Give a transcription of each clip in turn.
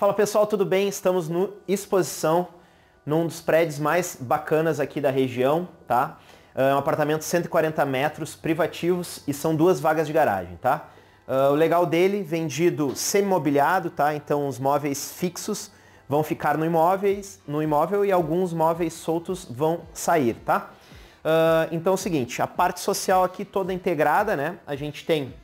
Fala pessoal, tudo bem? Estamos no Exposição, num dos prédios mais bacanas aqui da região, tá? É um apartamento 140 metros, privativos e são duas vagas de garagem, tá? Uh, o legal dele, vendido semi-mobiliado, tá? Então os móveis fixos vão ficar no, imóveis, no imóvel e alguns móveis soltos vão sair, tá? Uh, então é o seguinte, a parte social aqui toda integrada, né? A gente tem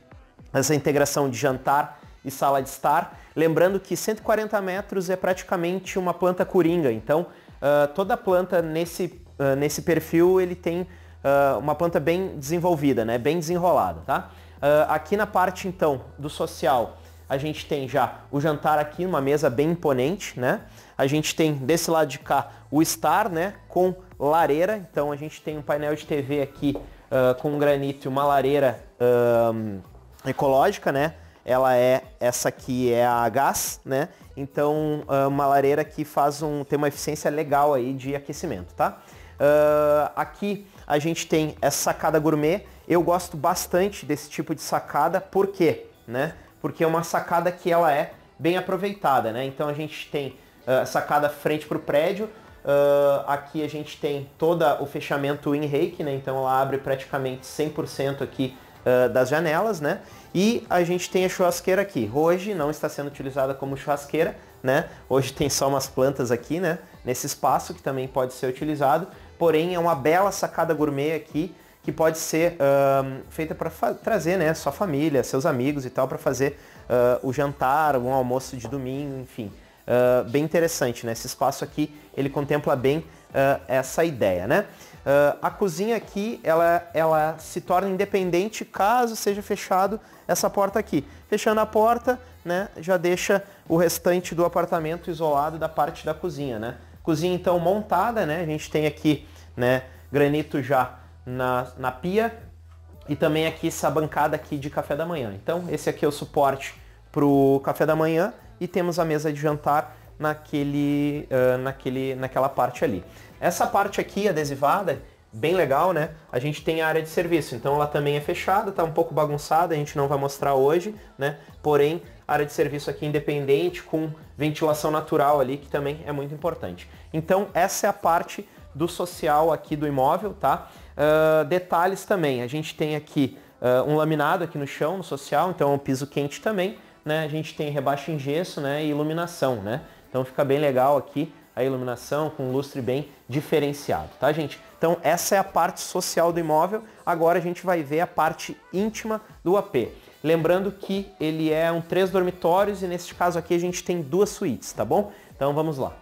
essa integração de jantar, e sala de estar. Lembrando que 140 metros é praticamente uma planta coringa, então uh, toda planta nesse, uh, nesse perfil ele tem uh, uma planta bem desenvolvida, né? bem desenrolada. Tá? aqui na parte então do social, a gente tem já o jantar aqui numa mesa bem imponente, né? A gente tem desse lado de cá o estar, né? Com lareira, então a gente tem um painel de TV aqui uh, com granito e uma lareira uh, ecológica, né? ela é essa aqui é a gás, né? Então ah, uma lareira que faz um tem uma eficiência legal aí de aquecimento, tá? Uh, aqui a gente tem essa sacada gourmet. Eu gosto bastante desse tipo de sacada, por quê? Né? Porque é uma sacada que ela é bem aproveitada, né? Então a gente tem uh, sacada frente para o prédio. Uh, aqui a gente tem todo o fechamento in rake, né? Então ela abre praticamente 100% aqui ah, das janelas, né? E a gente tem a churrasqueira aqui. Hoje não está sendo utilizada como churrasqueira, né? Hoje tem só umas plantas aqui, né? Nesse espaço que também pode ser utilizado. Porém, é uma bela sacada gourmet aqui que pode ser uh, feita para trazer, né? Sua família, seus amigos e tal para fazer uh, o jantar, um almoço de domingo, enfim. Uh, bem interessante, né? Esse espaço aqui ele contempla bem uh, essa ideia, né? Uh, a cozinha aqui, ela, ela se torna independente caso seja fechado essa porta aqui. Fechando a porta, né, já deixa o restante do apartamento isolado da parte da cozinha, né? Cozinha então montada, né? A gente tem aqui, né, granito já na, na pia e também aqui essa bancada aqui de café da manhã. Então, esse aqui é o suporte para o café da manhã e temos a mesa de jantar naquele, uh, naquele, naquela parte ali. Essa parte aqui adesivada, bem legal, né? A gente tem a área de serviço, então ela também é fechada, tá um pouco bagunçada, a gente não vai mostrar hoje, né? Porém, área de serviço aqui independente com ventilação natural ali, que também é muito importante. Então, essa é a parte do social aqui do imóvel, tá? Uh, detalhes também, a gente tem aqui uh, um laminado aqui no chão, no social, então é um piso quente também, né? A gente tem rebaixo em gesso, né? E iluminação, né? Então fica bem legal aqui, a iluminação com um lustre bem diferenciado, tá gente? Então essa é a parte social do imóvel, agora a gente vai ver a parte íntima do AP. Lembrando que ele é um três dormitórios e neste caso aqui a gente tem duas suítes, tá bom? Então vamos lá.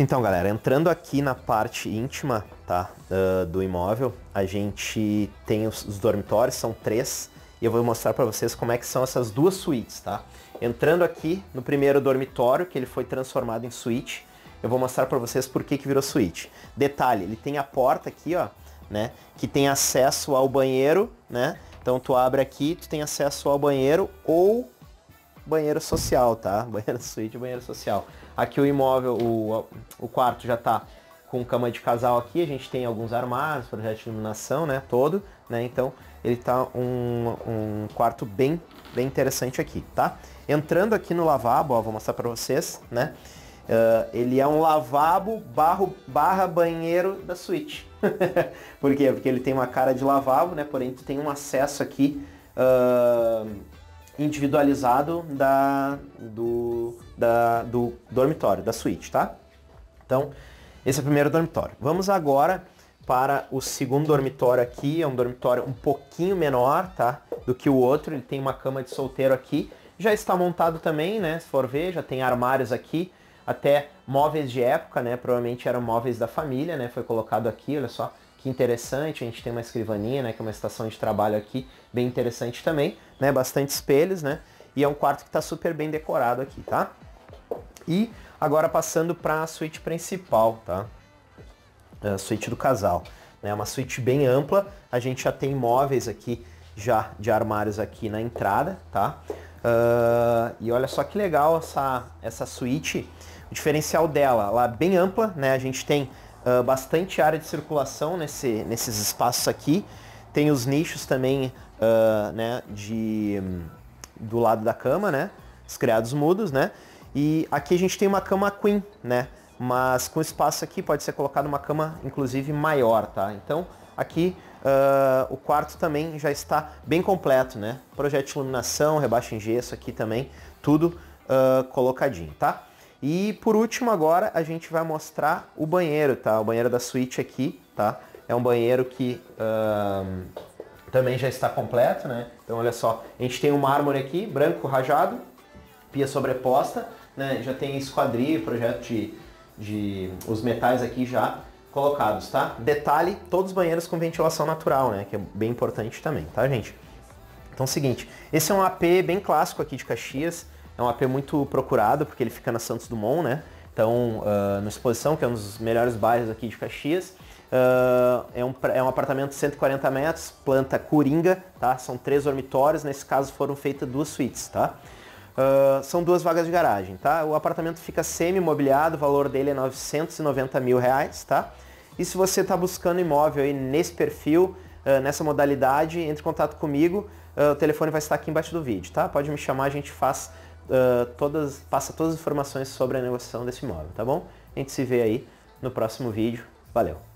Então, galera, entrando aqui na parte íntima tá, uh, do imóvel, a gente tem os, os dormitórios, são três e eu vou mostrar para vocês como é que são essas duas suítes, tá? Entrando aqui no primeiro dormitório, que ele foi transformado em suíte, eu vou mostrar para vocês por que que virou suíte. Detalhe, ele tem a porta aqui, ó, né, que tem acesso ao banheiro, né? Então tu abre aqui, tu tem acesso ao banheiro ou banheiro social, tá? Banheiro suíte, banheiro social. Aqui o imóvel, o, o quarto já tá com cama de casal aqui, a gente tem alguns armários, projeto de iluminação, né, todo, né, então ele tá um, um quarto bem, bem interessante aqui, tá? Entrando aqui no lavabo, ó, vou mostrar pra vocês, né, uh, ele é um lavabo barro, barra banheiro da suíte. Por quê? Porque ele tem uma cara de lavabo, né, porém tu tem um acesso aqui uh, individualizado da, do, da, do dormitório, da suíte, tá? Então, esse é o primeiro dormitório. Vamos agora para o segundo dormitório aqui, é um dormitório um pouquinho menor, tá? Do que o outro, ele tem uma cama de solteiro aqui. Já está montado também, né? Se for ver, já tem armários aqui, até móveis de época, né? Provavelmente eram móveis da família, né? Foi colocado aqui, olha só, que interessante. A gente tem uma escrivaninha, né? Que é uma estação de trabalho aqui, bem interessante também, né? Bastante espelhos, né? E é um quarto que está super bem decorado aqui, tá? E agora passando para a suíte principal, tá? A é, suíte do casal. É né? uma suíte bem ampla, a gente já tem móveis aqui, já de armários aqui na entrada, tá? Uh, e olha só que legal essa, essa suíte, o diferencial dela, ela é bem ampla, né? A gente tem uh, bastante área de circulação nesse, nesses espaços aqui, tem os nichos também uh, né, de, do lado da cama, né? Os criados mudos, né? E aqui a gente tem uma cama queen, né? Mas com espaço aqui pode ser colocado uma cama, inclusive, maior, tá? Então, aqui uh, o quarto também já está bem completo, né? Projeto de iluminação, rebaixo em gesso aqui também, tudo uh, colocadinho, tá? E por último agora a gente vai mostrar o banheiro, tá? O banheiro da suíte aqui, tá? É um banheiro que uh, também já está completo, né? Então olha só, a gente tem um mármore aqui, branco rajado, pia sobreposta, né? Já tem esquadria, projeto de, de os metais aqui já colocados, tá? Detalhe, todos os banheiros com ventilação natural, né? Que é bem importante também, tá, gente? Então é o seguinte, esse é um AP bem clássico aqui de Caxias, é um AP muito procurado, porque ele fica na Santos Dumont, né? Então, uh, ah, no Exposição, que é um dos melhores bairros aqui de Caxias, uh, é, um, é um apartamento de 140 metros, planta coringa, tá? São três dormitórios, nesse caso foram feitas duas suítes, tá? Ah, são duas vagas de garagem, tá? O apartamento fica semi-imobiliado, o valor dele é 990 mil reais, tá? E se você está buscando imóvel aí nesse perfil, uh, nessa modalidade, entre em contato comigo. Uh, o telefone vai estar aqui embaixo do vídeo, tá? Pode me chamar, a gente faz todas, passa todas as informações sobre a negociação desse imóvel, tá bom? A gente se vê aí no próximo vídeo. Valeu!